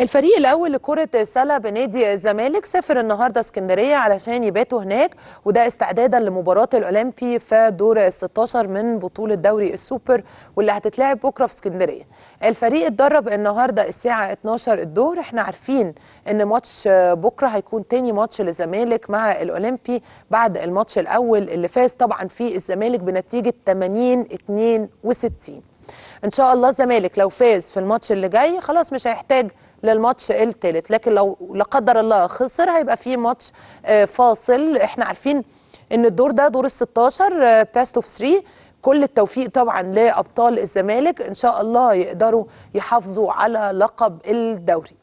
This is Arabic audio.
الفريق الأول لكرة السلة بنادي الزمالك سافر النهاردة اسكندرية علشان يباتوا هناك وده استعدادا لمباراة الأولمبي في دور ال 16 من بطولة دوري السوبر واللي هتتلعب بكرة في اسكندرية. الفريق اتدرب النهاردة الساعة 12 الظهر احنا عارفين ان ماتش بكرة هيكون تاني ماتش للزمالك مع الأولمبي بعد الماتش الأول اللي فاز طبعا فيه الزمالك بنتيجة 80 62 ان شاء الله الزمالك لو فاز في الماتش اللي جاي خلاص مش هيحتاج للماتش الثالث لكن لو لا قدر الله خسر هيبقى في ماتش آه، فاصل احنا عارفين ان الدور ده دور ال 16 باست اوف 3 كل التوفيق طبعا لابطال الزمالك ان شاء الله يقدروا يحافظوا على لقب الدوري